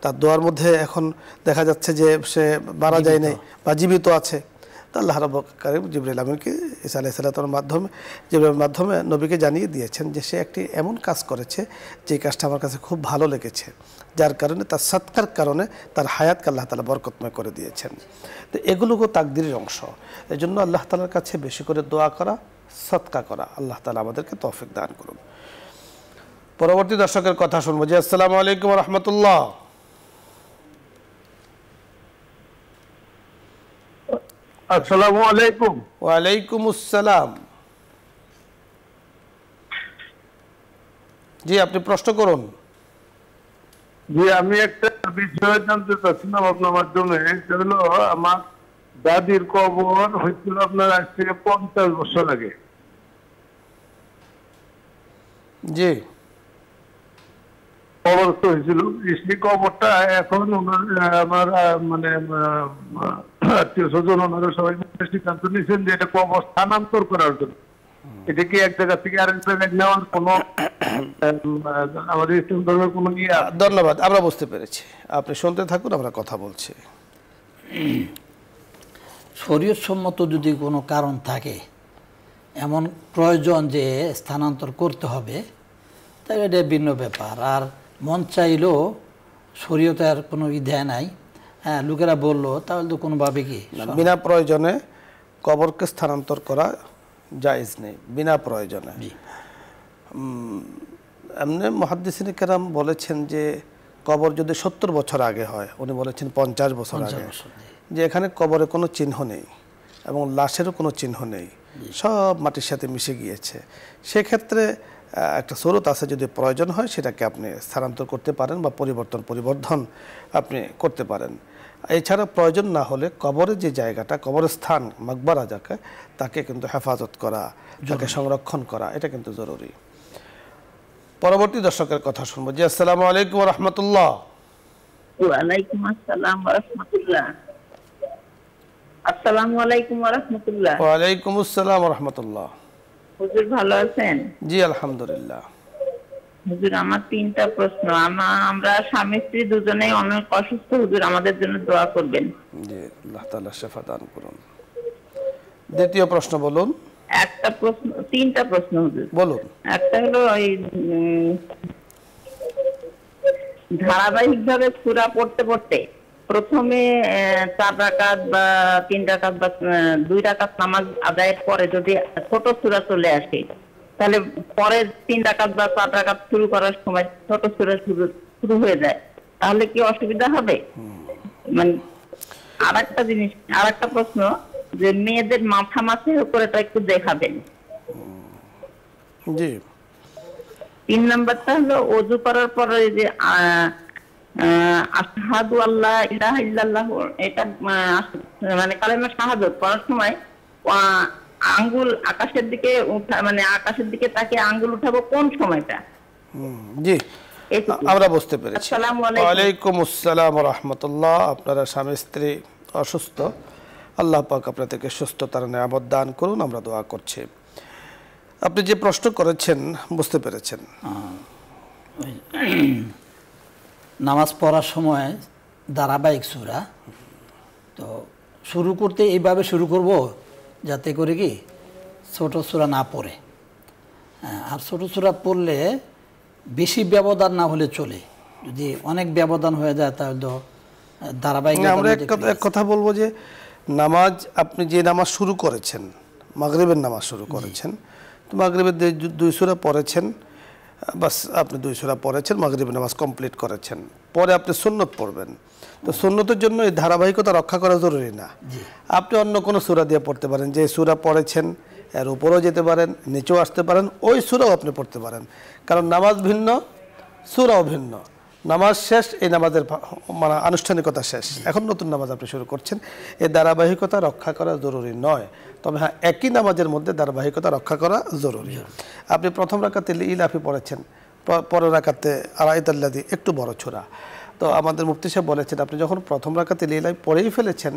তার দোয়ার মধ্যে এখন দেখা যাচ্ছে যে সে মারা যায় নাই বা জীবিত আছে আল্লাহ রব করিম জিবরুল আমিনকে ইসা আলহি সাল্লাতর মাধ্যমে জিবরুলের মাধ্যমে নবীকে জানিয়ে দিয়েছেন যে সে একটি এমন কাজ করেছে যে কাজটা আমার কাছে খুব ভালো লেগেছে যার কারণে তার সৎকার কারণে তার হায়াতকে আল্লাহ তালা বরকতময় করে দিয়েছেন তো এগুলোকে তাকদিরের অংশ এই জন্য আল্লাহ তালার কাছে বেশি করে দোয়া করা সৎকা করা আল্লাহ তালা আমাদেরকে তফিক দান করুন পরবর্তী দর্শকের কথা শুনবো জি আসসালাম আলাইকুম রহমতুল্লাহ জি আপনি প্রশ্ন করুন আমি একটা বিষয় জানতে চাচ্ছিলাম আপনার মাধ্যমে সেটা হলো আমার দাদির কবর হয়েছিল আপনার আজ থেকে পঞ্চাশ বছর আগে জি কবরস্থ হয়েছিল সেই কবরটা এখন আমার মানে আত্মীয় স্বজন ওনারা সবাই সিদ্ধান্ত নিয়েছেন যে এটা কবর স্থানান্তর করার জন্য এটা এক জায়গা থেকে নেওয়ার কোনো আমাদের কোনো ইয়ে ধন্যবাদ আমরা বুঝতে পেরেছি আপনি শুনতে থাকুন আমরা কথা বলছি যদি কোনো কারণ থাকে এমন প্রয়োজন যে স্থানান্তর করতে হবে তাহলে এটা ভিন্ন ব্যাপার আর মন চাইলেও শরীয়তার কোনো ইধে নাই হ্যাঁ লোকেরা বললো তাহলে তো কোনোভাবে কি বিনা প্রয়োজনে কবরকে স্থানান্তর করা জায়জ নেই বিনা প্রয়োজনে এমনি মহাদ্দিসিন কেরাম বলেছেন যে কবর যদি সত্তর বছর আগে হয় উনি বলেছেন পঞ্চাশ বছর আগে যে এখানে কবরে কোনো চিহ্ন নেই এবং লাশেরও কোনো চিহ্ন নেই সব মাটির সাথে মিশে গিয়েছে সেক্ষেত্রে একটা স্রোত আছে যদি প্রয়োজন হয় সেটাকে আপনি স্থানান্তর করতে পারেন বা পরিবর্তন পরিবর্ধন আপনি করতে পারেন এছাড়া প্রয়োজন না হলে কবরের যে জায়গাটা কবর স্থান মকবরা যাকে তাকে কিন্তু হেফাজত করা যাকে সংরক্ষণ করা এটা কিন্তু জরুরি পরবর্তী দর্শকের কথা শুনবো জি আসসালাম আলাইকুম রহমতুল্লাহ ওয়ালাইকুম আসসালাম ভালো আছেন জি আলহামদুলিল্লাহ হুজুর আমার তিনটা প্রশ্ন আমরা স্বামী স্ত্রী দুজনেই অনেক অসুস্থ হুজুর আমাদের জন্য দোয়া করবেন জি আল্লাহ তাআলা দান করুন দ্বিতীয় প্রশ্ন বলুন একটা প্রশ্ন তিনটা প্রশ্ন হুজুর বলুন একটা হলো ওই ধারাবাহিক ভাবে সুরা পড়তে পড়তে প্রথমে চার রাকাত বা তিন রাকাত বা দুই রাকাত নামাজ আদায়ের পরে যদি ছোট সুরা চলে আসে তাহলে পরের তিন ডাকাত বা চার ডাকাত শুরু করার সময় ছোট ছোট শুরু শুরু হয়ে যায় তাহলে কি অসুবিধা হবে মানে আর একটা জিনিস আর একটা প্রশ্ন যে মেয়েদের মাথা মাছে করে তা একটু দেখাবেন জি তিন নাম্বারটা হলো অজু করার পরে যে আশহাদু আল্লাহ ইলাহা ইল্লাল্লাহ এটা মানে কালেমা শাহাদত পড়ার সময় আঙ্গুল আকাশের দিকে মানে আকাশের দিকে তাকে আঙ্গুল উঠাবো কোন সময়টা জি আমরা বুঝতে পেরেছি ওয়ালাইকুম আসসালাম রহমতুল্লাহ আপনারা স্বামী স্ত্রী অসুস্থ আল্লাহ পাক আপনাদেরকে সুস্থতার নিয়ামত দান করুন আমরা দোয়া করছি আপনি যে প্রশ্ন করেছেন বুঝতে পেরেছেন নামাজ পড়ার সময় ধারাবাহিক সুরা তো শুরু করতে এইভাবে শুরু করব যাতে করে কি ছোটো সুরা না পড়ে হ্যাঁ, আর ছোটো সুরা পড়লে বেশি ব্যবধান না হলে চলে যদি অনেক ব্যবধান হয়ে যায় তাহলে তো ধারাবাহিক আমরা এক কথা বলবো যে নামাজ আপনি যে নামাজ শুরু করেছেন মাগরেবের নামাজ শুরু করেছেন তো মাগরেবের দুই সুরা পড়েছেন বাস আপনি দুই সুরা পড়েছেন মাগরীবের নামাজ কমপ্লিট করেছেন পরে আপনি সুন্নত পড়বেন তো সুন্নতের জন্য এই ধারাবাহিকতা রক্ষা করা জরুরি না আপনি অন্য কোনো সুরা দিয়ে পড়তে পারেন যে সুরা পড়েছেন এর উপরেও যেতে পারেন নিচেও আসতে পারেন ওই সুরাও আপনি পড়তে পারেন কারণ নামাজ ভিন্ন সুরাও ভিন্ন নামাজ শেষ এই নামাজের মানে আনুষ্ঠানিকতা শেষ এখন নতুন নামাজ আপনি শুরু করছেন এই ধারাবাহিকতা রক্ষা করা জরুরি নয় তবে হ্যাঁ একই নামাজের মধ্যে ধারাবাহিকতা রক্ষা করা জরুরি আপনি প্রথম রাখাতে ইলাফি পড়েছেন পরের রাখাতে আড়াইতাল্লাদি একটু বড় ছোড়া তো আমাদের মুফতি সাহেব বলেছেন আপনি যখন প্রথম রাখাতে লীলায় পড়েই ফেলেছেন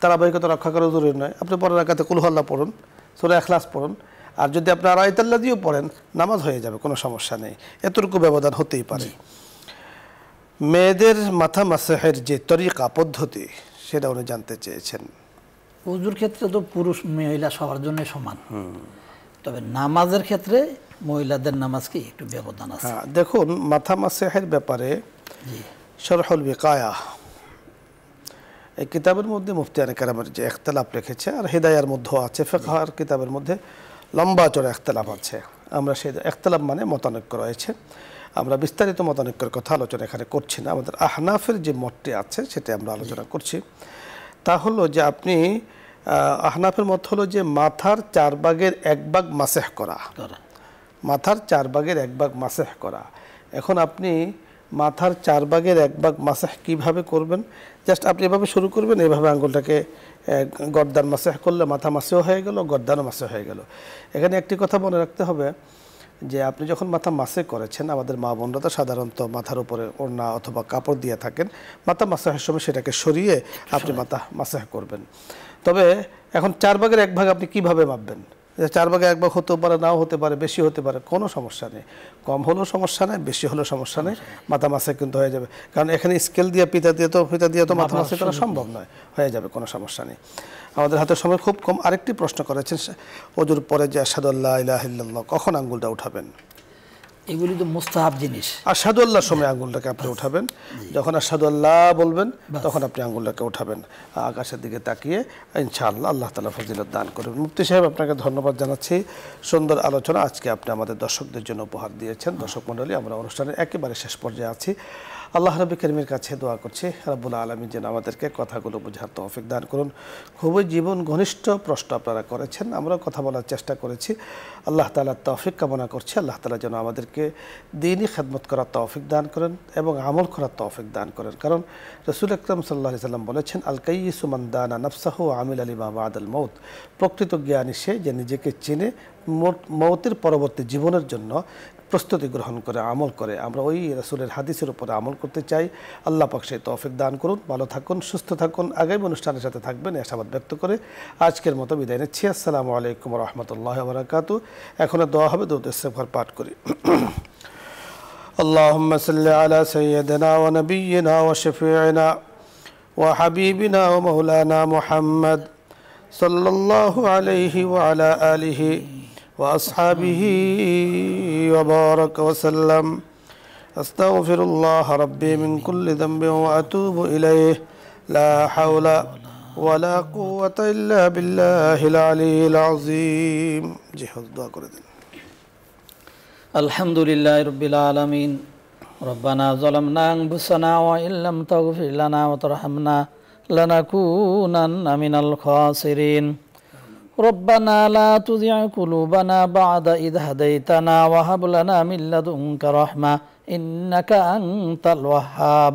তারাবাহিকতা রক্ষা করা জরুরি নয় আপনি পরের রাখাতে কুলহল্লা পড়ুন সোরা এখলাস পড়ুন আর যদি আপনি আয়তাল্লা দিয়েও পড়েন নামাজ হয়ে যাবে কোনো সমস্যা নেই এতটুকু ব্যবধান হতেই পারে মেয়েদের মাথা মাসাহের যে তরিকা পদ্ধতি সেটা উনি জানতে চেয়েছেন উজুর ক্ষেত্রে তো পুরুষ মহিলা সবার জন্য সমান তবে নামাজের ক্ষেত্রে মহিলাদের নামাজ কি একটু ব্যবধান আছে হ্যাঁ, দেখুন মাথা মাসাহের ব্যাপারে শরহল বিকায়া এই কিতাবের মধ্যে মুফতি আন কারামের যে একতলাপ রেখেছে আর হেদায়ার মধ্যেও আছে ফেকার কিতাবের মধ্যে লম্বা চড়া একতলাপ আছে আমরা সেই একতলাপ মানে মতানৈক্য রয়েছে আমরা বিস্তারিত মতানৈক্যের কথা আলোচনা এখানে করছি না আমাদের আহনাফের যে মতটি আছে সেটা আমরা আলোচনা করছি তা হলো যে আপনি আহনাফের মত হলো যে মাথার চার বাগের এক বাঘ মাসেহ করা মাথার চার বাগের এক বাঘ মাসেহ করা এখন আপনি মাথার চার ভাগের এক ভাগ মাসাহ কীভাবে করবেন জাস্ট আপনি এভাবে শুরু করবেন এভাবে আঙ্গুলটাকে গর্দান মাসাহ করলে মাথা মাসেও হয়ে গেল গর্দানও মাসে হয়ে গেল এখানে একটি কথা মনে রাখতে হবে যে আপনি যখন মাথা মাসে করেছেন আমাদের মা বোনরা তো সাধারণত মাথার উপরে ওড়না অথবা কাপড় দিয়ে থাকেন মাথা মাসাহের সময় সেটাকে সরিয়ে আপনি মাথা মাসাহ করবেন তবে এখন চার ভাগের এক ভাগ আপনি কিভাবে মাপবেন চার ভাগে এক হতেও পারে নাও হতে পারে বেশি হতে পারে কোনো সমস্যা নেই কম হলেও সমস্যা নেই বেশি হলেও সমস্যা নেই মাথা মাসে কিন্তু হয়ে যাবে কারণ এখানে স্কেল দিয়ে পিতা দিয়ে তো পিতা দিয়ে তো মাথা মাসে করা সম্ভব নয় হয়ে যাবে কোনো সমস্যা নেই আমাদের হাতে সময় খুব কম আরেকটি প্রশ্ন করেছেন ওজুর পরে যে আসাদুল্লাহ ইলাহিল্লাহ কখন আঙ্গুলটা উঠাবেন এগুলি তো মোস্তাহাব জিনিস আসাদু আল্লাহর সময় আঙ্গুলটাকে আপনি উঠাবেন যখন আসাদু আল্লাহ বলবেন তখন আপনি আঙ্গুলটাকে উঠাবেন আকাশের দিকে তাকিয়ে ইনশাআল্লাহ আল্লাহ তালা ফজিলত দান করবেন মুফতি সাহেব আপনাকে ধন্যবাদ জানাচ্ছি সুন্দর আলোচনা আজকে আপনি আমাদের দর্শকদের জন্য উপহার দিয়েছেন দর্শক মণ্ডলী আমরা অনুষ্ঠানের একেবারে শেষ পর্যায়ে আছি আল্লাহ রবি করিমের কাছে দোয়া করছে রাবুল আলমী যেন আমাদেরকে কথাগুলো বোঝার তফিক দান করুন খুবই জীবন ঘনিষ্ঠ প্রশ্ন আপনারা করেছেন আমরা কথা বলার চেষ্টা করেছি আল্লাহ তালার তৌফিক কামনা করছি আল্লাহ তালা যেন আমাদেরকে দিনই খেদমত করার তৌফিক দান করেন এবং আমল করার তৌফিক দান করেন কারণ রসুল আকরম সাল্লাহ সাল্লাম বলেছেন আলকাই সুমান দানা নফসাহ আমিল আলী বাবা আদাল মৌত প্রকৃত জ্ঞানী সে যে নিজেকে চিনে মৌতের পরবর্তী জীবনের জন্য প্রস্তুতি গ্রহণ করে আমল করে আমরা ওই রাসুলের হাদিসের উপরে আমল করতে চাই আল্লাহ পাক সেই তৌফিক দান করুন ভালো থাকুন সুস্থ থাকুন আগামী অনুষ্ঠানের সাথে থাকবেন আশাবাদ ব্যক্ত করে আজকের মতো বিদায় নিচ্ছি আসসালামু আলাইকুম রহমতুল্লাহ বরাকাতু এখনও দোয়া হবে দুধ পাঠ করি اللهم صل على سيدنا ونبينا وشفيعنا وحبيبنا ومولانا محمد صلى الله عليه وعلى آله وأصحابه وبارك وسلم أستغفر الله ربي من كل ذنب وأتوب إليه لا حول ولا قوة إلا بالله العلي العظيم دعا الحمد لله رب العالمين ربنا ظلمنا أنفسنا وإن لم تغفر لنا وترحمنا لنكونن من الخاسرين ربنا لا تزع قلوبنا بعد إذ هديتنا وهب لنا من لدنك رحمة إنك أنت الوهاب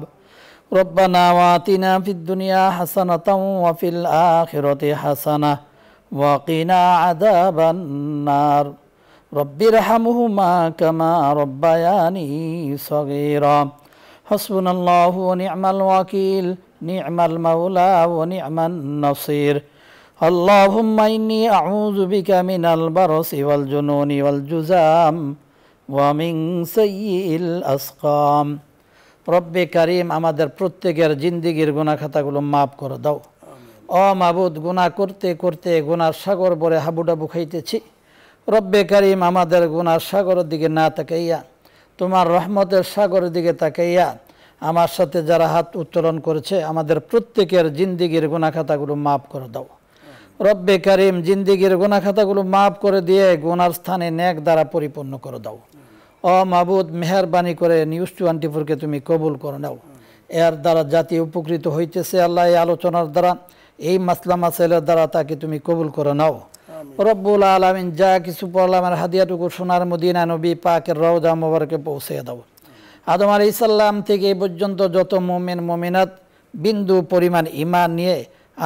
ربنا واتنا في الدنيا حسنة وفي الآخرة حسنة وقنا عذاب النار رب ارحمهما كما ربياني صغيرا حسبنا الله ونعم الوكيل نعم المولى ونعم النصير اللهم إني أعوذ بك من البرص والجنون والجزام ومن سيء الأسقام রব্বে কারিম আমাদের প্রত্যেকের জিন্দিগির গুণা খাতাগুলো মাফ করে দাও অমাবুদ গুনা করতে করতে গুণার সাগর বরে হাবুডাবু খাইতেছি রব্বে কারিম আমাদের গুণার সাগরের দিকে না তাকাইয়া তোমার রহমতের সাগরের দিকে তাকাইয়া আমার সাথে যারা হাত উত্তোলন করেছে আমাদের প্রত্যেকের জিন্দিগির গুনা খাতাগুলো মাফ করে দাও রব্বে কারিম জিন্দিগির গোনা খাতাগুলো মাফ করে দিয়ে গোনার স্থানে ন্যাক দ্বারা পরিপূর্ণ করে দাও অ মাবুদ মেহরবানি করে নিউজ টোয়েন্টি ফোরকে তুমি কবুল করে নাও এর দ্বারা জাতি উপকৃত হইতেছে আল্লাহ এই আলোচনার দ্বারা এই মাসলা মাসাইলের দ্বারা তাকে তুমি কবুল করে নাও রব্বুল আলমিন যা কিছু পড়লামের হাদিয়াটুকু সোনার মদিনা নবী পাকের রওজা মোবারকে পৌঁছে দাও আদম আলি ইসাল্লাম থেকে এই পর্যন্ত যত মোমিন মোমিনাত বিন্দু পরিমাণ ইমান নিয়ে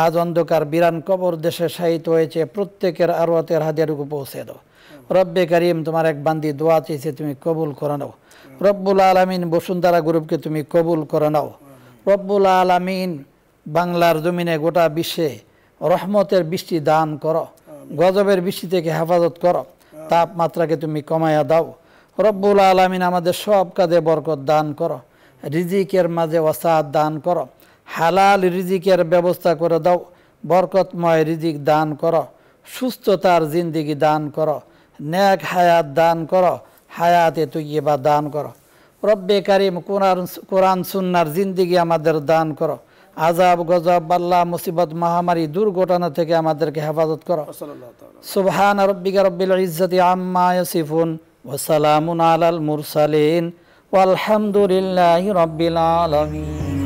আজ অন্ধকার বিরান কবর দেশে সাহিত হয়েছে প্রত্যেকের আরোয়াতের হাতিয়ারুকু পৌঁছে দাও রব্বে করিম তোমার এক বান্দি দোয়া চেয়েছে তুমি কবুল করে নাও রব্বুল আলমিন বসুন্ধরা গ্রুপকে তুমি কবুল করে নাও রব্বুল আলমিন বাংলার জমিনে গোটা বিশ্বে রহমতের বৃষ্টি দান করো গজবের বৃষ্টি থেকে হেফাজত করো তাপমাত্রাকে তুমি কমায়া দাও রব্বুল আলমিন আমাদের সব কাজে বরকত দান করো রিজিকের মাঝে ওসাদ দান করো হালাল রিজিকের ব্যবস্থা করে দাও বরকতময় রিজিক দান কর সুস্থতার জিন্দিগি দান কর ন্যাক হায়াত দান কর হায়াতে বা দান কর রব্বে কারিম কোরআন কোরআন সুন্নার জিন্দিগি আমাদের দান কর আজাব গজব বাল্লা মুসিবত মহামারী দুর্ঘটনা থেকে আমাদেরকে হেফাজত কর সুবহান রব্বিকা রব্বিল ইজ্জতি আম্মা ইয়াসিফুন ওয়া সালামুন আলাল মুরসালিন ওয়ালহামদুলিল্লাহি রব্বিল আলামিন